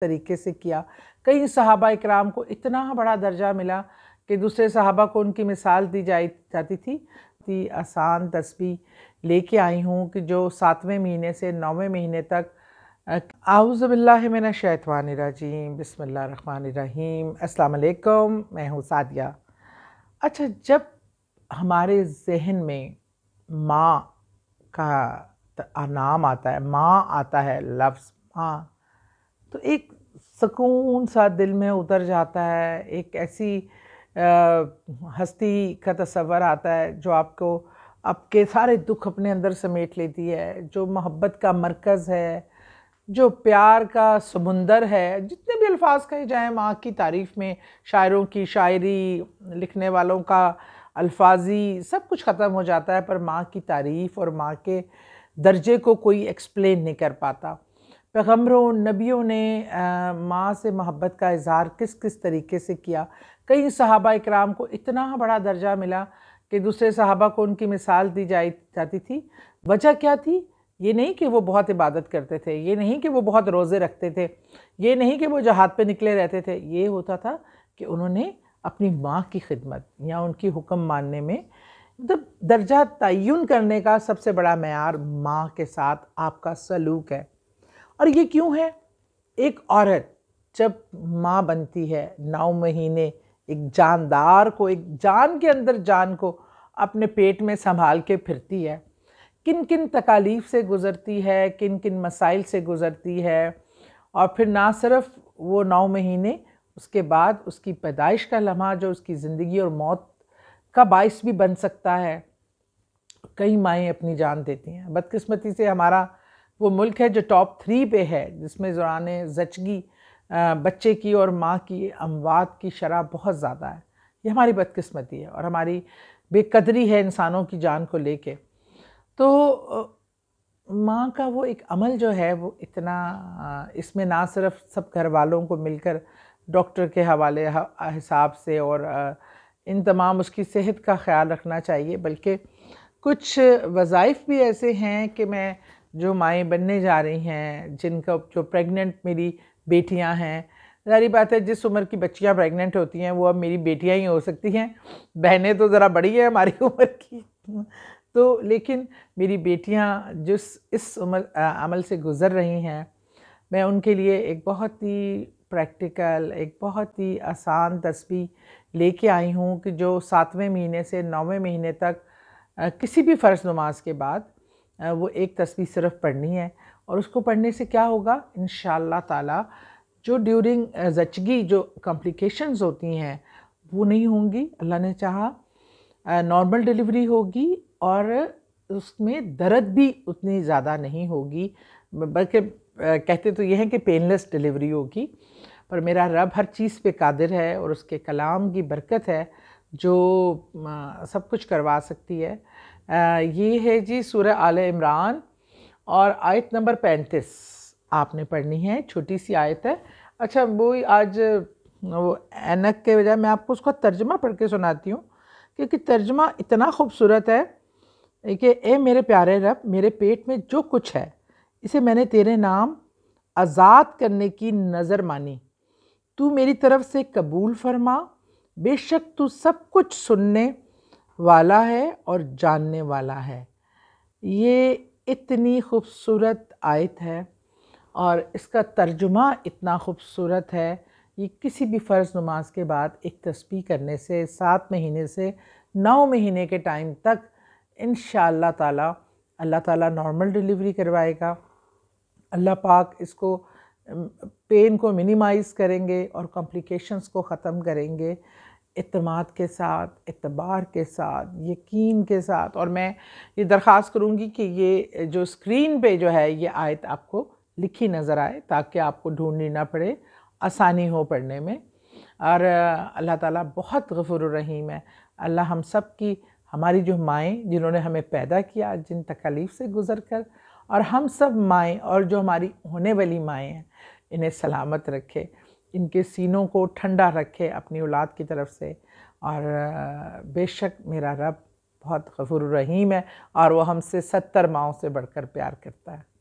तरीके से किया कई सहाबा इक्राम को इतना बड़ा दर्जा मिला कि दूसरे सहाबा को उनकी मिसाल दी जा जाती थी कि आसान तस्वीर लेके आई हूँ कि जो सातवें महीने से नौवें महीने तक शैतवान शैतवानरजीम बसमीम अल्लाम मैं हूँ सादिया अच्छा जब हमारे जहन में माँ का नाम आता है माँ आता है लफ्ज़ माँ तो एक सुकून सा दिल में उतर जाता है एक ऐसी हस्ती का तस्वर आता है जो आपको आपके सारे दुख अपने अंदर समेट लेती है जो मोहब्बत का मरकज़ है जो प्यार का समुंदर है जितने भी अल्फाज कहे जाएँ माँ की तारीफ़ में शायरों की शायरी लिखने वालों का अल्फाजी सब कुछ ख़त्म हो जाता है पर माँ की तारीफ़ और माँ के दर्जे को कोई एक्सप्लेन नहीं कर पाता पैगम्बरों नबियों ने माँ से मोहब्बत का इजहार किस किस तरीके से किया कई सहाबा इकराम को इतना बड़ा दर्जा मिला कि दूसरे सहाबा को उनकी मिसाल दी जाए जाती थी वजह क्या थी ये नहीं कि वो बहुत इबादत करते थे ये नहीं कि वो बहुत रोज़े रखते थे ये नहीं कि वो जहाद पे निकले रहते थे ये होता था कि उन्होंने अपनी माँ की खिदमत या उनकी हुक्म मानने में मतलब दर्जा तयन करने का सबसे बड़ा मैार माँ के साथ आपका सलूक है और ये क्यों है एक औरत जब माँ बनती है नौ महीने एक जानदार को एक जान के अंदर जान को अपने पेट में संभाल के फिरती है किन किन तकालीफ से गुज़रती है किन किन मसाइल से गुज़रती है और फिर ना सिर्फ वो नौ महीने उसके बाद उसकी पैदाइश का लम्हा जो उसकी ज़िंदगी और मौत का बायस भी बन सकता है कई माएँ अपनी जान देती हैं बदकिस्मती से हमारा वो मुल्क है जो टॉप थ्री पे है जिसमें जुरान जचगी बच्चे की और माँ की अमवात की शरह बहुत ज़्यादा है ये हमारी बदकस्मती है और हमारी बेकदरी है इंसानों की जान को लेके तो माँ का वो एक अमल जो है वो इतना इसमें ना सिर्फ सब घर वालों को मिलकर डॉक्टर के हवाले हिसाब से और इन तमाम उसकी सेहत का ख्याल रखना चाहिए बल्कि कुछ वज़ाइफ भी ऐसे हैं कि मैं जो माएँ बनने जा रही हैं जिनका जो प्रेग्नेंट मेरी बेटियां हैं जारी बात है जिस उम्र की बच्चियां प्रेग्नेंट होती हैं वो अब मेरी बेटियां ही हो सकती हैं बहनें तो ज़रा बड़ी है हमारी उम्र की तो लेकिन मेरी बेटियां जिस इस उम्र अमल से गुज़र रही हैं मैं उनके लिए एक बहुत ही प्रैक्टिकल एक बहुत ही आसान तस्वीर कर आई हूँ कि जो सातवें महीने से नौवें महीने तक किसी भी फ़र्ज़ नमाज के बाद वो एक तस्वीर सिर्फ पढ़नी है और उसको पढ़ने से क्या होगा इन ताला जो ड्यूरिंग जचगी जो कॉम्प्लिकेशंस होती हैं वो नहीं होंगी अल्लाह ने चाहा नॉर्मल डिलीवरी होगी और उसमें दर्द भी उतनी ज़्यादा नहीं होगी बल्कि कहते तो यह हैं कि पेनलेस डिलीवरी होगी पर मेरा रब हर चीज़ पे कादिर है और उसके कलाम की बरकत है जो सब कुछ करवा सकती है ये है जी सूर्य आल इमरान और आयत नंबर पैंतीस आपने पढ़नी है छोटी सी आयत है अच्छा वो आज वो एनक के बजाय मैं आपको उसका तर्जमा पढ़ के सुनाती हूँ क्योंकि तर्जमा इतना खूबसूरत है कि ए मेरे प्यारे रब मेरे पेट में जो कुछ है इसे मैंने तेरे नाम आज़ाद करने की नज़र मानी तू मेरी तरफ़ से कबूल फरमा बेशक तू सब कुछ सुनने वाला है और जानने वाला है ये इतनी खूबसूरत आयत है और इसका तर्जुमा इतना खूबसूरत है ये किसी भी फ़र्ज़ नमाज के बाद एक तस्वीर करने से सात महीने से नौ महीने के टाइम तक इन ताला अल्लाह ताला नॉर्मल डिलीवरी करवाएगा अल्लाह पाक इसको पेन को मिनिमाइज़ करेंगे और कॉम्प्लिकेशंस को ख़त्म करेंगे अतमाद के साथ अतबार के साथ यकीन के साथ और मैं ये दरख्वास्त करूँगी कि ये जो स्क्रीन पे जो है ये आयत आपको लिखी नज़र आए ताकि आपको ढूँढनी ना पड़े आसानी हो पढ़ने में और अल्लाह ताला बहुत गफुर रहीम है अल्लाह हम सब की हमारी जो माएँ जिन्होंने हमें पैदा किया जिन तकालीफ से गुज़र कर और हम सब माएँ और जो हमारी होने वाली माएँ हैं इन्हें सलामत रखे इनके सीनों को ठंडा रखे अपनी औलाद की तरफ से और बेशक मेरा रब बहुत गफुर रहीम है और वह हमसे सत्तर माओ से बढ़कर प्यार करता है